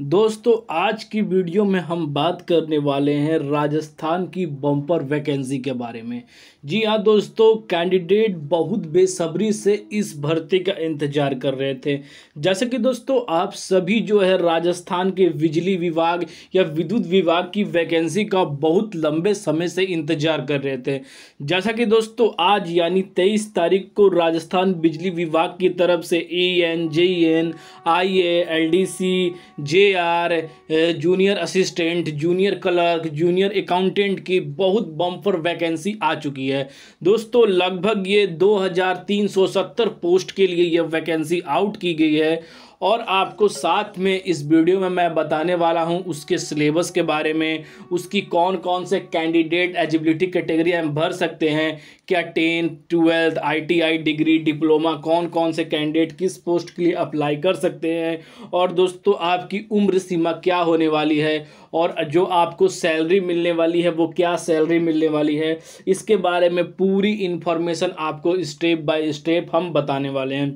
दोस्तों आज की वीडियो में हम बात करने वाले हैं राजस्थान की बम्पर वैकेंसी के बारे में जी हाँ दोस्तों कैंडिडेट बहुत बेसब्री से इस भर्ती का इंतजार कर रहे थे जैसे कि दोस्तों आप सभी जो है राजस्थान के बिजली विभाग या विद्युत विभाग की वैकेंसी का बहुत लंबे समय से इंतजार कर रहे थे जैसा कि दोस्तों आज यानी तेईस तारीख को राजस्थान बिजली विभाग की तरफ से A N J N I A L D C J R junior assistant junior clerk junior accountant की बहुत बम्पर वैकेंसी आ चुकी है दोस्तों लगभग ये 2370 पोस्ट के लिए यह वैकेंसी आउट की गई है और आपको साथ में इस वीडियो में मैं बताने वाला हूं उसके सिलेबस के बारे में उसकी कौन कौन से कैंडिडेट एजिबिलिटी कैटेगरी हम भर सकते हैं क्या tenth twelfth ITI degree diploma कौन कौन से कैंडिडेट किस पोस्ट के लिए अप्लाई कर सकते हैं और दोस्तों आपकी उम्र सीमा क्या होने वाली है और जो आपको सैलरी मिलने वाली है वो क्या सैलरी मिलने वाली है इसके बारे में पूरी इन्फॉर्मेशन आपको स्टेप बाय स्टेप हम बताने वाले हैं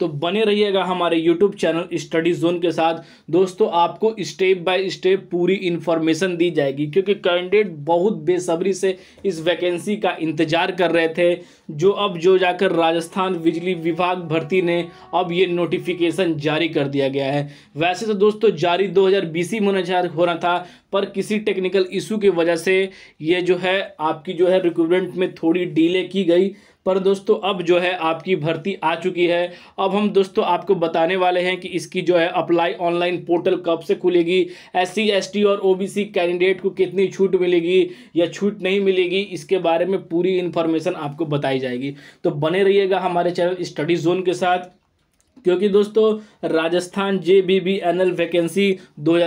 तो बने रहिएगा हमारे यूट्यूब चैनल स्टडी जोन के साथ दोस्तों आपको स्टेप बाय स्टेप पूरी इन्फॉर्मेशन दी जाएगी क्योंकि कैंडिडेट बहुत बेसब्री से इस वैकेंसी का इंतजार कर रहे थे जो अब जो जाकर राजस्थान बिजली विभाग भर्ती ने अब ये नोटिफिकेशन जारी कर दिया गया है वैसे तो दोस्तों जारी दो बीस में होना था पर किसी टेक्निकल इशू की वजह से ये जो है आपकी जो है रिक्रूटमेंट में थोड़ी डीले की गई पर दोस्तों अब जो है आपकी भर्ती आ चुकी है अब हम दोस्तों आपको बताने वाले हैं कि इसकी जो है अप्लाई ऑनलाइन पोर्टल कब से खुलेगी एस सी और ओ कैंडिडेट को कितनी छूट मिलेगी या छूट नहीं मिलेगी इसके बारे में पूरी इन्फॉर्मेशन आपको बताई जाएगी तो बने रहिएगा हमारे चैनल स्टडी जोन के साथ क्योंकि दोस्तों Rajasthan J B B N L vacancy दो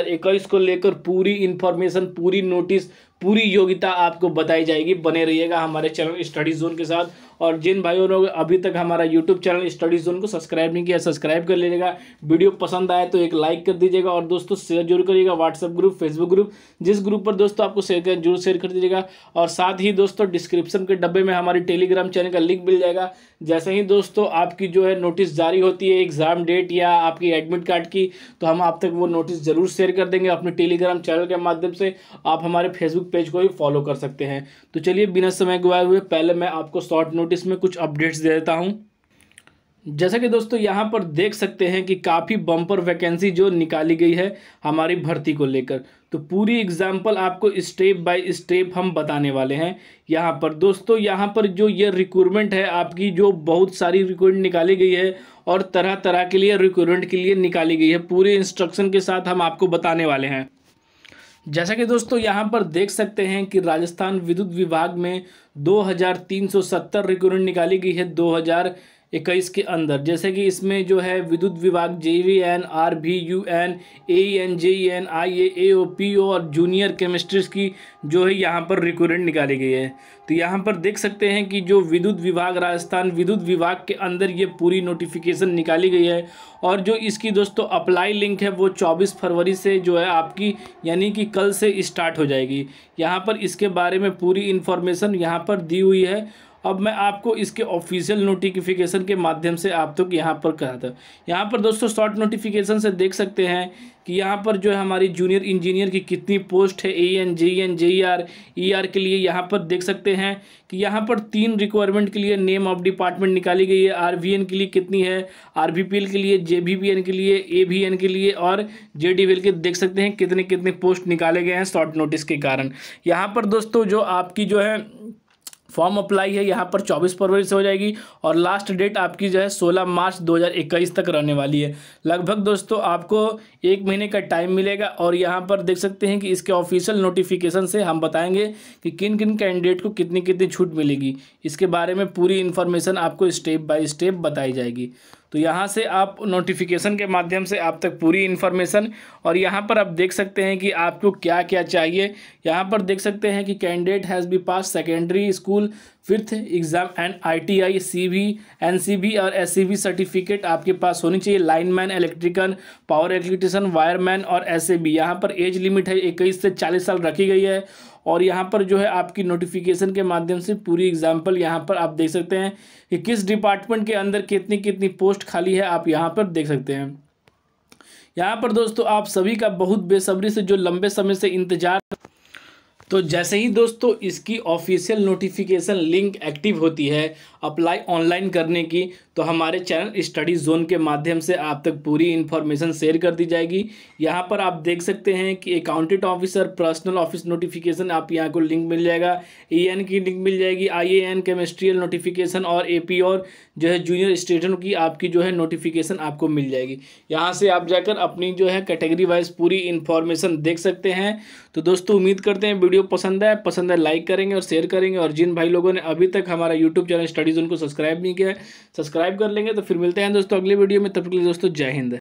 को लेकर पूरी इन्फॉर्मेशन पूरी नोटिस पूरी योग्यता आपको बताई जाएगी बने रहिएगा हमारे चैनल स्टडी जोन के साथ और जिन भाइयों ने अभी तक हमारा यूट्यूब चैनल स्टडी जोन को सब्सक्राइब नहीं किया सब्सक्राइब कर लीजिएगा वीडियो पसंद आए तो एक लाइक कर दीजिएगा और दोस्तों शेयर जरूर करिएगा व्हाट्सअप ग्रुप फेसबुक ग्रुप जिस ग्रुप पर दोस्तों आपको शेयर कर जरूर शेयर कर दीजिएगा और साथ ही दोस्तों डिस्क्रिप्शन के डब्बे में हमारे टेलीग्राम चैनल का लिंक मिल जाएगा जैसे ही दोस्तों आपकी जो है नोटिस जारी होती है एग्ज़ाम डेट या आपकी एडमिट कार्ड की तो हम आप तक वो नोटिस ज़रूर शेयर कर देंगे अपने टेलीग्राम चैनल के माध्यम से आप हमारे फेसबुक पेज को भी फॉलो कर सकते हैं तो चलिए बिना समय गुवाए हुए पहले मैं आपको शॉर्ट नोट नोटिस में कुछ अपडेट्स दे देता हूँ जैसा कि दोस्तों यहाँ पर देख सकते हैं कि काफ़ी बम्पर वैकेंसी जो निकाली गई है हमारी भर्ती को लेकर तो पूरी एग्जाम्पल आपको स्टेप बाय स्टेप हम बताने वाले हैं यहाँ पर दोस्तों यहाँ पर जो ये रिक्रूटमेंट है आपकी जो बहुत सारी रिक्रूटमेंट निकाली गई है और तरह तरह के लिए रिक्रूटमेंट के लिए निकाली गई है पूरे इंस्ट्रक्शन के साथ हम आपको बताने वाले हैं जैसा कि दोस्तों यहां पर देख सकते हैं कि राजस्थान विद्युत विभाग में 2370 हज़ार निकाली गई है 2000 इक्कीस के अंदर जैसे कि इसमें जो है विद्युत विभाग J V N R B U N A N J N I A A O P O और जूनियर केमिस्ट्रीज की जो है यहाँ पर रिक्रूटमेंट निकाली गई है तो यहाँ पर देख सकते हैं कि जो विद्युत विभाग राजस्थान विद्युत विभाग के अंदर ये पूरी नोटिफिकेशन निकाली गई है और जो इसकी दोस्तों अप्लाई लिंक है वो चौबीस फरवरी से जो है आपकी यानी कि कल से स्टार्ट हो जाएगी यहाँ पर इसके बारे में पूरी इन्फॉर्मेशन यहाँ पर दी हुई है अब मैं आपको इसके ऑफिशियल नोटिफिकेशन के माध्यम से आप तक तो यहाँ पर कहा था यहाँ पर दोस्तों शॉर्ट नोटिफिकेशन से देख सकते हैं कि यहाँ पर जो है हमारी जूनियर इंजीनियर की कितनी पोस्ट है A N J N J R E R के लिए यहाँ पर देख सकते हैं कि यहाँ पर तीन रिक्वायरमेंट के लिए नेम ऑफ डिपार्टमेंट निकाली गई है आर वी एन के लिए कितनी है आर बी पी एल के लिए जे बी पी एन के लिए ए बी एन के लिए और जे डी एल के देख सकते हैं कितने कितने पोस्ट निकाले गए हैं शॉर्ट नोटिस के कारण यहाँ पर दोस्तों जो आपकी जो है फॉर्म अप्लाई है यहाँ पर 24 फरवरी से हो जाएगी और लास्ट डेट आपकी जो है 16 मार्च 2021 तक रहने वाली है लगभग दोस्तों आपको एक महीने का टाइम मिलेगा और यहाँ पर देख सकते हैं कि इसके ऑफिशियल नोटिफिकेशन से हम बताएंगे कि किन किन कैंडिडेट को कितनी कितनी छूट मिलेगी इसके बारे में पूरी इन्फॉर्मेशन आपको स्टेप बाय स्टेप बताई जाएगी तो यहाँ से आप नोटिफिकेशन के माध्यम से आप तक पूरी इन्फॉर्मेशन और यहाँ पर आप देख सकते हैं कि आपको क्या क्या चाहिए यहाँ पर देख सकते हैं कि candidate has be pass secondary school fifth exam and ITI CB NCB और बी सर्टिफिकेट आपके पास होनी चाहिए lineman electrical power electrician wireman और बी यहाँ पर एज लिमिट है इक्कीस से चालीस साल रखी गई है और यहाँ पर जो है आपकी नोटिफिकेशन के माध्यम से पूरी एग्जाम्पल यहाँ पर आप देख सकते हैं कि किस डिपार्टमेंट के अंदर कितनी कितनी पोस्ट खाली है आप यहाँ पर देख सकते हैं यहाँ पर दोस्तों आप सभी का बहुत बेसब्री से जो लंबे समय से इंतजार तो जैसे ही दोस्तों इसकी ऑफिशियल नोटिफिकेशन लिंक एक्टिव होती है अप्लाई ऑनलाइन करने की तो हमारे चैनल स्टडी जोन के माध्यम से आप तक पूरी इन्फॉर्मेशन शेयर कर दी जाएगी यहाँ पर आप देख सकते हैं कि accountant officer personal office notification आप यहाँ को लिंक मिल जाएगा ई e की लिंक मिल जाएगी आई एन केमिस्ट्रियल नोटिफिकेशन और ए और जो है जूनियर स्टूडेंट की आपकी जो है नोटिफिकेशन आपको मिल जाएगी यहाँ से आप जाकर अपनी जो है कैटेगरी वाइज पूरी इन्फॉर्मेशन देख सकते हैं तो दोस्तों उम्मीद करते हैं वीडियो पसंद है पसंद है लाइक करेंगे और शेयर करेंगे और जिन भाई लोगों ने अभी तक हमारा यूट्यूब चैनल स्टडी स्टडीज़ उनको सब्सक्राइब नहीं किया है सब्सक्राइब कर लेंगे तो फिर मिलते हैं दोस्तों अगले वीडियो में तब के लिए दोस्तों जय हिंद